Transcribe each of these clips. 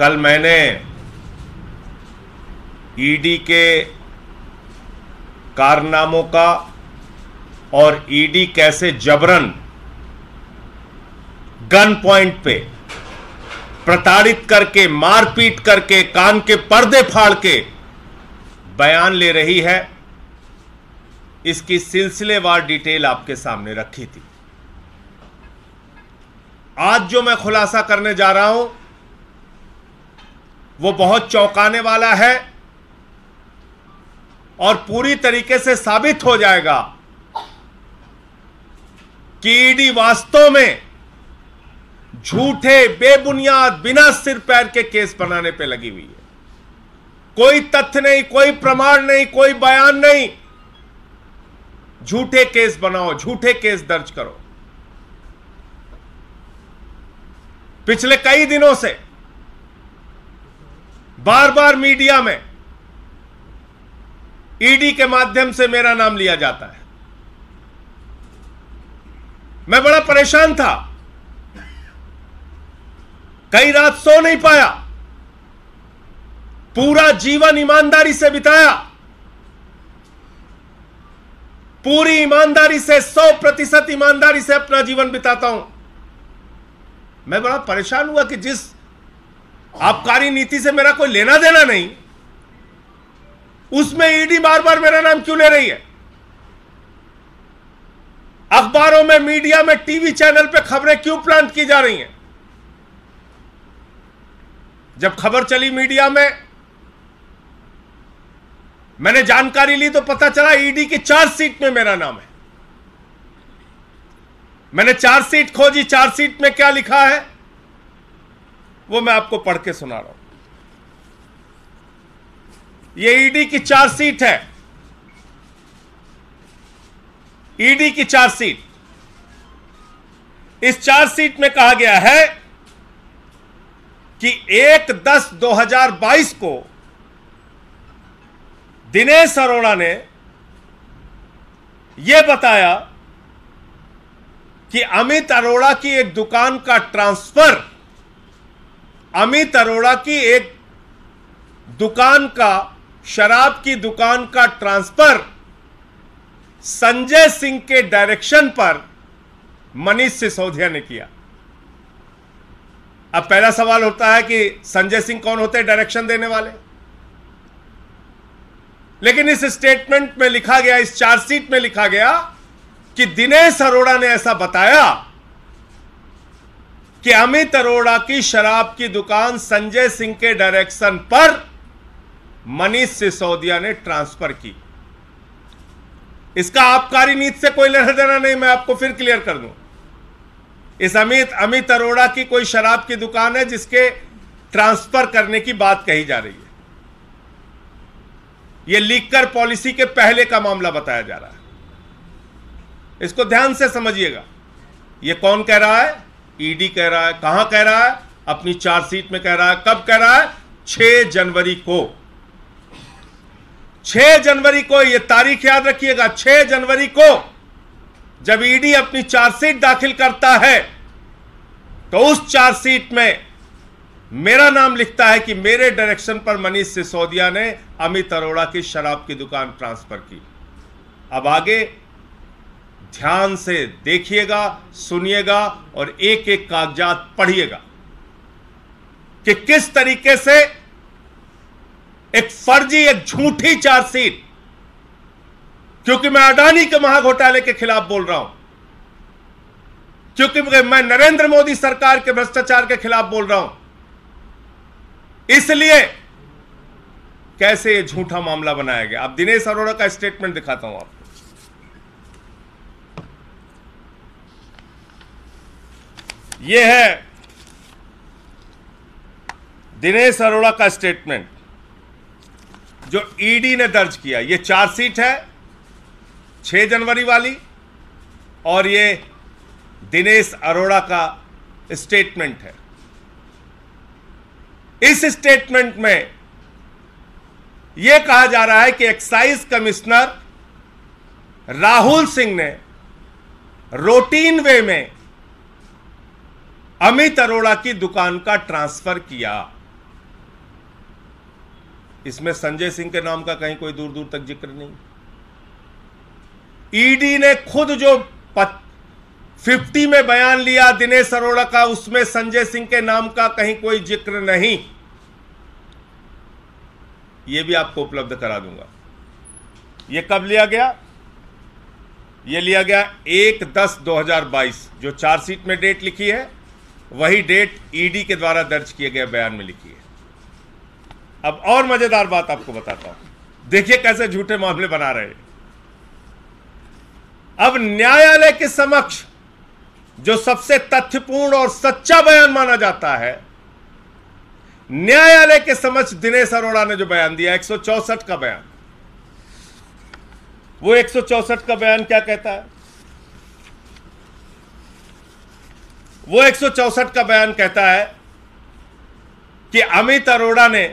कल मैंने ED e के कारनामों का और ईडी e कैसे जबरन गन पॉइंट पे प्रताड़ित करके मारपीट करके कान के पर्दे फाड़ के बयान ले रही है इसकी सिलसिलेवार डिटेल आपके सामने रखी थी आज जो मैं खुलासा करने जा रहा हूं वो बहुत चौंकाने वाला है और पूरी तरीके से साबित हो जाएगा कि ईडी वास्तव में झूठे बेबुनियाद बिना सिर पैर के केस बनाने पे लगी हुई है कोई तथ्य नहीं कोई प्रमाण नहीं कोई बयान नहीं झूठे केस बनाओ झूठे केस दर्ज करो पिछले कई दिनों से बार बार मीडिया में ईडी e के माध्यम से मेरा नाम लिया जाता है मैं बड़ा परेशान था कई रात सो नहीं पाया पूरा जीवन ईमानदारी से बिताया पूरी ईमानदारी से सौ प्रतिशत ईमानदारी से अपना जीवन बिताता हूं मैं बड़ा परेशान हुआ कि जिस आबकारी नीति से मेरा कोई लेना देना नहीं उसमें ईडी बार बार मेरा नाम क्यों ले रही है अखबारों में मीडिया में टीवी चैनल पे खबरें क्यों प्लांट की जा रही हैं जब खबर चली मीडिया में मैंने जानकारी ली तो पता चला ईडी की चार सीट में मेरा नाम है मैंने चार सीट खोजी चार सीट में क्या लिखा है वो मैं आपको पढ़ के सुना रहा हूं ये ईडी की सीट है ईडी की सीट इस सीट में कहा गया है कि एक दस दो हजार बाईस को दिनेश अरोड़ा ने यह बताया कि अमित अरोड़ा की एक दुकान का ट्रांसफर अमित अरोड़ा की एक दुकान का शराब की दुकान का ट्रांसफर संजय सिंह के डायरेक्शन पर मनीष सिसोदिया ने किया अब पहला सवाल होता है कि संजय सिंह कौन होते हैं डायरेक्शन देने वाले लेकिन इस स्टेटमेंट में लिखा गया इस चार्जशीट में लिखा गया कि दिनेश अरोड़ा ने ऐसा बताया कि अमित अरोड़ा की शराब की दुकान संजय सिंह के डायरेक्शन पर मनीष सिसोदिया ने ट्रांसफर की इसका आबकारी नीति से कोई लेना देना नहीं मैं आपको फिर क्लियर कर दूं इस अमित अमित अरोड़ा की कोई शराब की दुकान है जिसके ट्रांसफर करने की बात कही जा रही है यह लीकर पॉलिसी के पहले का मामला बताया जा रहा है इसको ध्यान से समझिएगा यह कौन कह रहा है ईडी कह रहा है कहां कह रहा है अपनी चार्जशीट में कह रहा है कब कह रहा है 6 जनवरी को 6 जनवरी को यह तारीख याद रखिएगा 6 जनवरी को जब ईडी अपनी चार्जशीट दाखिल करता है तो उस चार्जशीट में मेरा नाम लिखता है कि मेरे डायरेक्शन पर मनीष सिसोदिया ने अमित अरोड़ा की शराब की दुकान ट्रांसफर की अब आगे ध्यान से देखिएगा सुनिएगा और एक एक कागजात पढ़िएगा कि किस तरीके से एक फर्जी एक झूठी चार्जशीट क्योंकि मैं अडानी के महाघोटाले के खिलाफ बोल रहा हूं क्योंकि मैं नरेंद्र मोदी सरकार के भ्रष्टाचार के खिलाफ बोल रहा हूं इसलिए कैसे यह झूठा मामला बनाया गया आप दिनेश अरोड़ा का स्टेटमेंट दिखाता हूं आपको ये है दिनेश अरोड़ा का स्टेटमेंट जो ईडी e ने दर्ज किया ये चार्जशीट है 6 जनवरी वाली और ये दिनेश अरोड़ा का स्टेटमेंट है इस स्टेटमेंट में यह कहा जा रहा है कि एक्साइज कमिश्नर राहुल सिंह ने रोटीन वे में अमित अरोड़ा की दुकान का ट्रांसफर किया इसमें संजय सिंह के नाम का कहीं कोई दूर दूर तक जिक्र नहीं ईडी ने खुद जो फिफ्टी में बयान लिया दिनेश अरोड़ा का उसमें संजय सिंह के नाम का कहीं कोई जिक्र नहीं यह भी आपको उपलब्ध करा दूंगा यह कब लिया गया यह लिया गया एक दस दो हजार बाईस जो चार्जशीट में डेट लिखी है वही डेट ईडी के द्वारा दर्ज किए गए बयान में लिखी है अब और मजेदार बात आपको बताता हूं देखिए कैसे झूठे मामले बना रहे अब न्यायालय के समक्ष जो सबसे तथ्यपूर्ण और सच्चा बयान माना जाता है न्यायालय के समक्ष दिनेश अरोड़ा ने जो बयान दिया एक का बयान वो एक का बयान क्या कहता है वो एक का बयान कहता है कि अमित अरोड़ा ने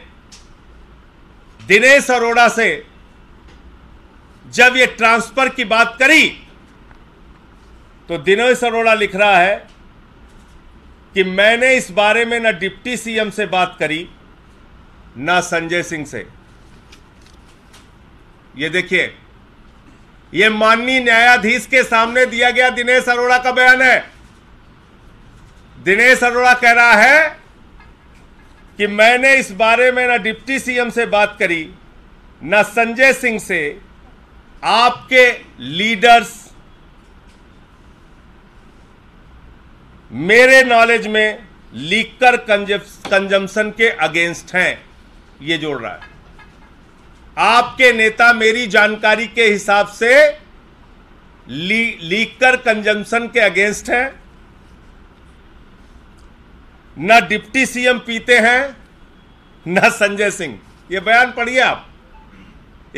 दिनेश अरोड़ा से जब ये ट्रांसफर की बात करी तो दिनेश अरोड़ा लिख रहा है कि मैंने इस बारे में ना डिप्टी सीएम से बात करी ना संजय सिंह से ये देखिए ये माननीय न्यायाधीश के सामने दिया गया दिनेश अरोड़ा का बयान है दिनेश अरोड़ा कह रहा है कि मैंने इस बारे में ना डिप्टी सीएम से बात करी ना संजय सिंह से आपके लीडर्स मेरे नॉलेज में लीकर कंजम्पन के अगेंस्ट हैं ये जोड़ रहा है आपके नेता मेरी जानकारी के हिसाब से ली, लीकर कंजम्पन के अगेंस्ट हैं ना डिप्टी सीएम पीते हैं ना संजय सिंह ये बयान पढ़िए आप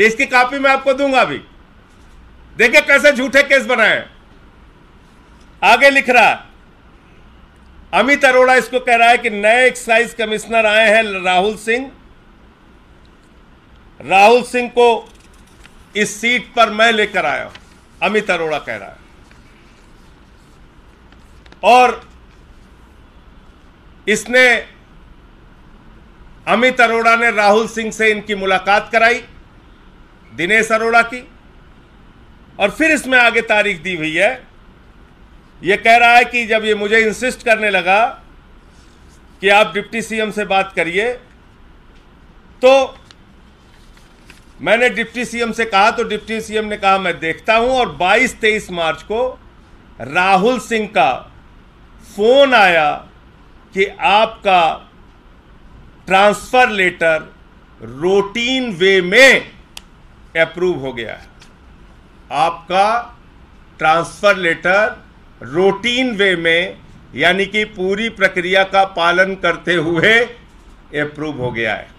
इसकी कॉपी मैं आपको दूंगा अभी देखिए कैसे झूठे केस बनाए आगे लिख रहा अमित अरोड़ा इसको कह रहा है कि नए एक्साइज कमिश्नर आए हैं राहुल सिंह राहुल सिंह को इस सीट पर मैं लेकर आया अमित अरोड़ा कह रहा है और इसने अमित अरोड़ा ने राहुल सिंह से इनकी मुलाकात कराई दिनेश अरोड़ा की और फिर इसमें आगे तारीख दी हुई है यह कह रहा है कि जब ये मुझे इंसिस्ट करने लगा कि आप डिप्टी सीएम से बात करिए तो मैंने डिप्टी सीएम से कहा तो डिप्टी सीएम ने कहा मैं देखता हूं और 22 तेईस मार्च को राहुल सिंह का फोन आया कि आपका ट्रांसफर लेटर रूटीन वे में अप्रूव हो गया है आपका ट्रांसफर लेटर रूटीन वे में यानी कि पूरी प्रक्रिया का पालन करते हुए अप्रूव हो गया है